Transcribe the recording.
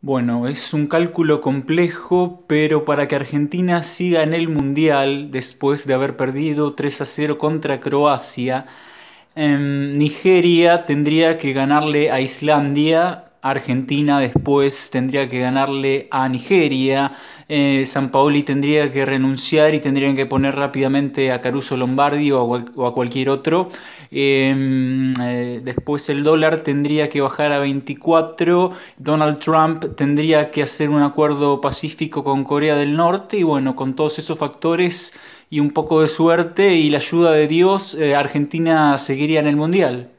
Bueno, es un cálculo complejo, pero para que Argentina siga en el Mundial después de haber perdido 3 a 0 contra Croacia, em, Nigeria tendría que ganarle a Islandia Argentina después tendría que ganarle a Nigeria, eh, San Paoli tendría que renunciar y tendrían que poner rápidamente a Caruso Lombardi o a, cualquier otro. Em, eh, después el dólar tendría que bajar a 24, Donald Trump tendría que hacer un acuerdo pacífico con Corea del Norte y bueno, con todos esos factores y un poco de suerte y la ayuda de Dios, eh, Argentina seguiría en el Mundial.